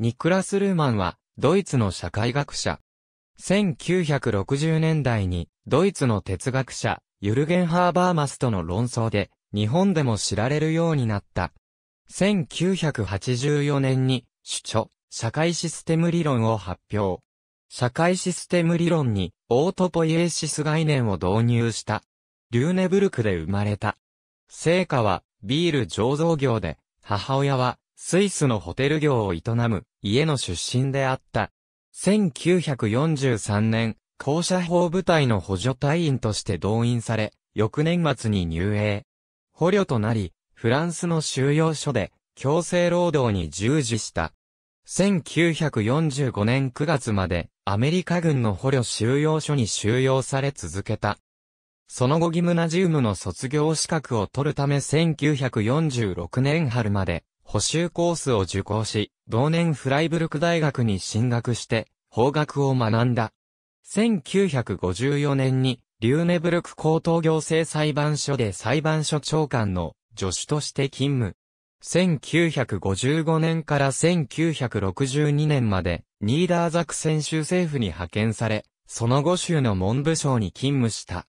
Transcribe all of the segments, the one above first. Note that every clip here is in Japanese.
ニクラス・ルーマンは、ドイツの社会学者。1960年代に、ドイツの哲学者、ユルゲン・ハーバーマスとの論争で、日本でも知られるようになった。1984年に、主著、社会システム理論を発表。社会システム理論に、オートポイエーシス概念を導入した。リューネブルクで生まれた。成果は、ビール醸造業で、母親は、スイスのホテル業を営む家の出身であった。1943年、校舎法部隊の補助隊員として動員され、翌年末に入営。捕虜となり、フランスの収容所で強制労働に従事した。1945年9月までアメリカ軍の捕虜収容所に収容され続けた。その後ギムナジウムの卒業資格を取るため1946年春まで補修コースを受講し、同年フライブルク大学に進学して、法学を学んだ。1954年に、リューネブルク高等行政裁判所で裁判所長官の助手として勤務。1955年から1962年まで、ニーダーザクセン州政府に派遣され、その後州の文部省に勤務した。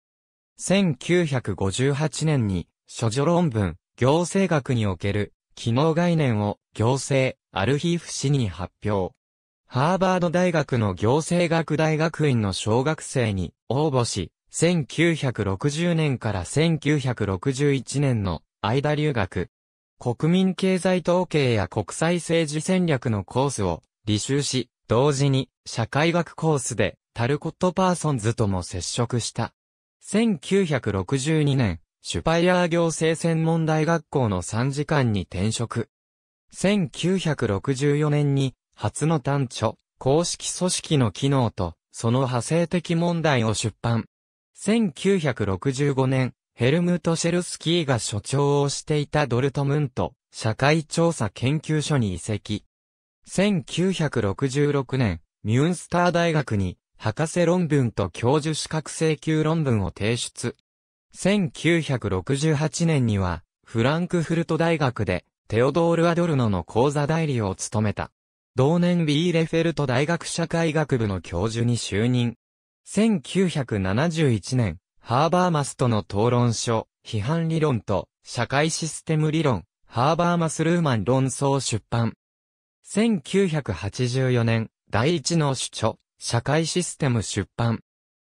1958年に、諸女論文、行政学における機能概念を行政、アルヒーフ氏に発表。ハーバード大学の行政学大学院の小学生に応募し、1960年から1961年の間留学。国民経済統計や国際政治戦略のコースを履修し、同時に社会学コースでタルコット・パーソンズとも接触した。1962年、シュパイヤー行政専門大学校の参事官に転職。1964年に、初の単著、公式組織の機能と、その派生的問題を出版。1965年、ヘルムト・シェルスキーが所長をしていたドルトムント、社会調査研究所に移籍。1966年、ミュンスター大学に、博士論文と教授資格請求論文を提出。1968年には、フランクフルト大学で、テオドール・アドルノの講座代理を務めた。同年ビーレフェルト大学社会学部の教授に就任。1971年、ハーバーマスとの討論書、批判理論と、社会システム理論、ハーバーマス・ルーマン論争出版。1984年、第一の主著、社会システム出版。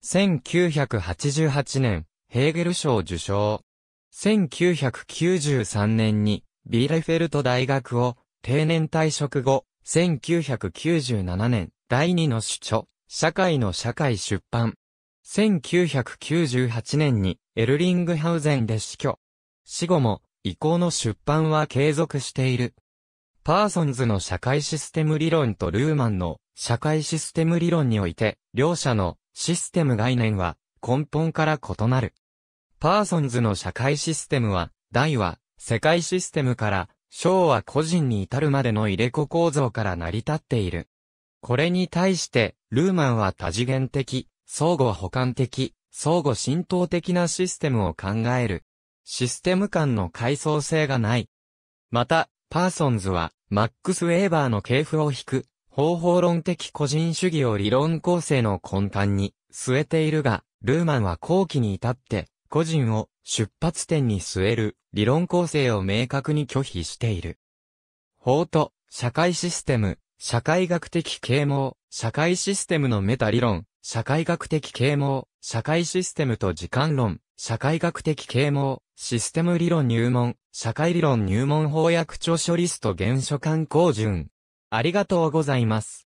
1988年、ヘーゲル賞受賞。1993年にビーレフェルト大学を定年退職後、1997年第二の主著、社会の社会出版。1998年にエルリングハウゼンで死去。死後も以降の出版は継続している。パーソンズの社会システム理論とルーマンの社会システム理論において、両者のシステム概念は根本から異なる。パーソンズの社会システムは、大は、世界システムから、小は個人に至るまでの入れ子構造から成り立っている。これに対して、ルーマンは多次元的、相互補完的、相互浸透的なシステムを考える。システム間の階層性がない。また、パーソンズは、マックス・ウェーバーの系譜を引く、方法論的個人主義を理論構成の根幹に据えているが、ルーマンは後期に至って、個人を出発点に据える理論構成を明確に拒否している。法と社会システム、社会学的啓蒙、社会システムのメタ理論、社会学的啓蒙、社会システムと時間論、社会学的啓蒙、システム理論入門、社会理論入門法訳著書リスト原書刊公順。ありがとうございます。